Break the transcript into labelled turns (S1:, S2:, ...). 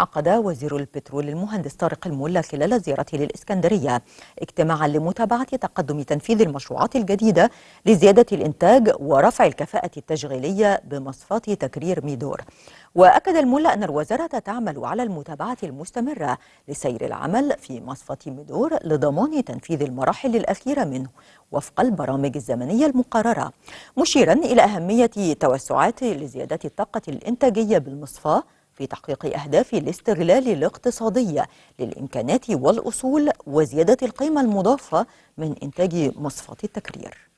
S1: عقد وزير البترول المهندس طارق الملا خلال زيارته للإسكندرية اجتماعا لمتابعة تقدم تنفيذ المشروعات الجديدة لزيادة الإنتاج ورفع الكفاءة التشغيلية بمصفات تكرير ميدور وأكد الملا أن الوزارة تعمل على المتابعة المستمرة لسير العمل في مصفات ميدور لضمان تنفيذ المراحل الأخيرة منه وفق البرامج الزمنية المقررة مشيرا إلى أهمية توسعات لزيادة الطاقة الإنتاجية بالمصفاة في تحقيق أهداف الاستغلال الاقتصادي للإمكانات والأصول وزيادة القيمة المضافة من إنتاج مصفات التكرير